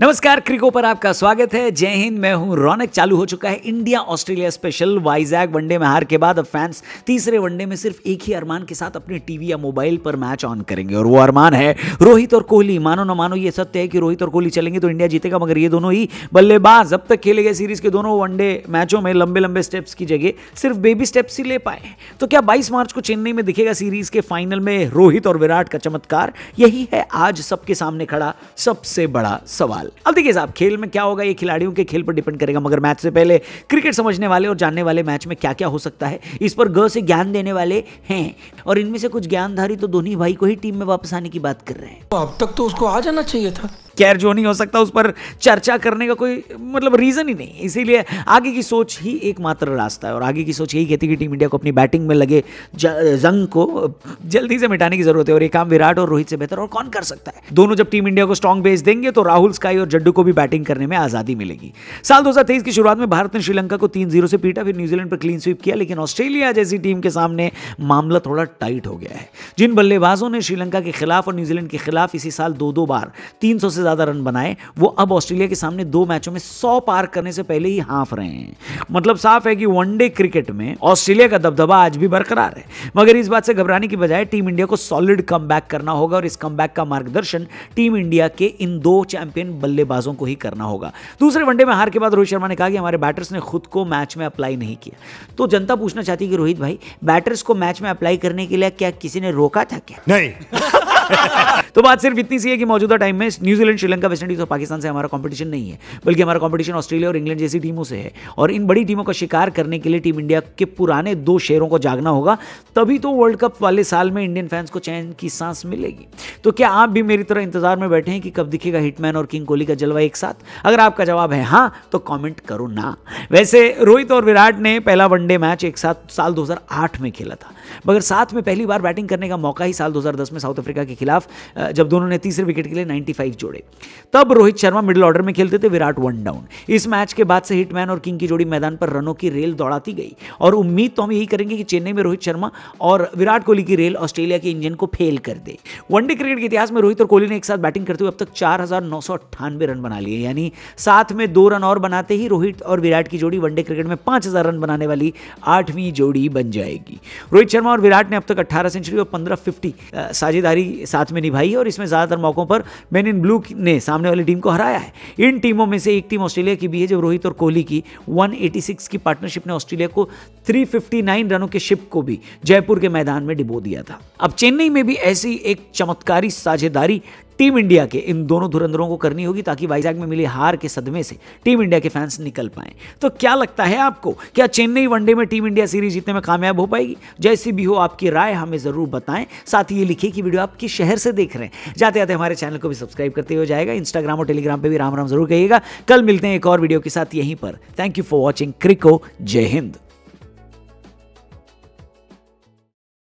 नमस्कार क्रिको पर आपका स्वागत है जय हिंद मैं हूं रौनक चालू हो चुका है India Australia special Vizag one day में हार के बाद अब फैंस तीसरे वनडे में सिर्फ एक ही अरमान के साथ अपने टीवी या मोबाइल पर मैच ऑन करेंगे और वो अरमान है रोहित और कोहली मानो ना मानो ये सत्य है कि रोहित और कोहली चलेंगे तो इंडिया जीतेगा मगर ये दोनों ही बल्लेबाज अब तक खेले गए सीरीज के दोनों वनडे मैचों में लंबे लंबे स्टेप्स की जगह सिर्फ बेबी स्टेप्स ही ले पाए तो क्या बाईस मार्च को चेन्नई में दिखेगा सीरीज के फाइनल में रोहित और विराट का चमत्कार यही है आज सबके सामने खड़ा सबसे बड़ा सवाल सवाल अब देखिए साहब खेल में क्या होगा ये खिलाड़ियों के खेल पर डिपेंड करेगा मगर मैच से पहले क्रिकेट समझने वाले और जानने वाले मैच में क्या क्या हो सकता है इस पर ग से ज्ञान देने वाले हैं और इनमें से कुछ ज्ञानधारी तो धोनी भाई को ही टीम में वापस आने की बात कर रहे हैं तो अब तक तो उसको आ जाना चाहिए था कैर जो नहीं हो सकता उस पर चर्चा करने का कोई मतलब रीज़न ही नहीं इसीलिए आगे की सोच ही एकमात्र रास्ता है और आगे की सोच यही कहती है कि टीम इंडिया को अपनी बैटिंग में लगे जंग को जल्दी से मिटाने की जरूरत है और ये काम विराट और रोहित से बेहतर और कौन कर सकता है दोनों जब टीम इंडिया को स्ट्रॉन्ग बेस देंगे तो राहुल स्काई और जड्डू को भी बैटिंग करने में आज़ादी मिलेगी साल दो की शुरुआत में भारत ने श्रीलंका को तीन जीरो से पीटा फिर न्यूजीलैंड पर क्लीन स्वीप किया लेकिन ऑस्ट्रेलिया जैसी टीम के सामने मामला थोड़ा टाइट हो गया है जिन बल्लेबाजों ने श्रीलंका के खिलाफ और न्यूजीलैंड के खिलाफ इसी साल दो दो बार 300 से ज़्यादा रन बनाए वो अब ऑस्ट्रेलिया के सामने दो मैचों में 100 पार करने से पहले ही हाफ रहे हैं मतलब साफ है कि वनडे क्रिकेट में ऑस्ट्रेलिया का दबदबा आज भी बरकरार है मगर इस बात से घबराने की बजाय टीम इंडिया को सॉलिड कम करना होगा और इस कम का मार्गदर्शन टीम इंडिया के इन दो चैंपियन बल्लेबाजों को ही करना होगा दूसरे वनडे में हार के बाद रोहित शर्मा ने कहा कि हमारे बैटर्स ने खुद को मैच में अप्लाई नहीं किया तो जनता पूछना चाहती है कि रोहित भाई बैटर्स को मैच में अप्लाई करने के लिए क्या किसी ने रोका था क्या नहीं तो बात सिर्फ इतनी सी है कि मौजूदा टाइम में न्यूजीलैंड श्रीलंका वेस्ट इंडीज और पाकिस्तान से हमारा कॉम्पिटिशन नहीं है बल्कि हमारा कॉम्पिटिशन ऑस्ट्रेलिया और इंग्लैंड जैसी टीमों से है और इन बड़ी टीमों का शिकार करने के लिए टीम इंडिया के पुराने दो शेरों को जागना होगा तभी तो वर्ल्ड कप वाले साल में इंडियन फैंस को चैन की सांस मिलेगी तो क्या आप भी मेरी तरह इंतजार में बैठे हैं कि कब दिखेगा हिटमैन और किंग कोहली का जलवा एक साथ अगर आपका जवाब है हाँ तो कॉमेंट करो ना वैसे रोहित और विराट ने पहला वनडे मैच एक साथ साल दो में खेला था मगर साथ में पहली बार बैटिंग करने का मौका ही साल दो में साउथ अफ्रीका के खिलाफ जब दोनों ने तीसरे विकेट के लिए 95 जोड़े तब रोहित शर्मा मिडिल ऑर्डर में खेलते थे विराट वन डाउन इस मैच के बाद से हिटमैन और किंग की जोड़ी मैदान पर रनों की रेल दौड़ाती गई और उम्मीद तो हम यही करेंगे कि चेन्नई में रोहित शर्मा और विराट कोहली की रेल ऑस्ट्रेलिया के इंजन को फेल कर दे वनडे क्रिकेट के इतिहास में रोहित और कोहली ने एक साथ बैटिंग करते हुए अब तक चार रन बना लिए यानी साथ में दो रन और बनाते ही रोहित और विराट की जोड़ी वनडे क्रिकेट में पांच रन बनाने वाली आठवीं जोड़ी बन जाएगी रोहित शर्मा और विराट ने अब तक अट्ठारह सेंचुरी और पंद्रह फिफ्टी साझेदारी साथ में निभाई है और इसमें ज़्यादातर मौक़ों पर मैन इन ब्लू ने सामने वाली टीम को हराया है इन टीमों में से एक टीम ऑस्ट्रेलिया की भी है जब रोहित और कोहली की 186 की पार्टनरशिप ने ऑस्ट्रेलिया को 359 रनों के शिप को भी जयपुर के मैदान में डिबो दिया था अब चेन्नई में भी ऐसी एक चमत्कारी साझेदारी टीम इंडिया के इन दोनों धुरंधरों को करनी होगी ताकि वाइजैग में मिली हार के सदमे से टीम इंडिया के फैंस निकल पाए तो क्या लगता है आपको क्या चेन्नई वनडे में टीम इंडिया सीरीज जीतने में कामयाब हो पाएगी जैसी भी हो आपकी राय हमें ज़रूर बताएं साथ ही ये लिखिए कि वीडियो आप किस शहर से देख रहे हैं जाते जाते हमारे चैनल को भी सब्सक्राइब करते हुए जाएगा इंस्टाग्राम और टेलीग्राम पर भी राम राम जरूर कहिएगा कल मिलते हैं एक और वीडियो के साथ यहीं पर थैंक यू फॉर वॉचिंग क्रिको जय हिंद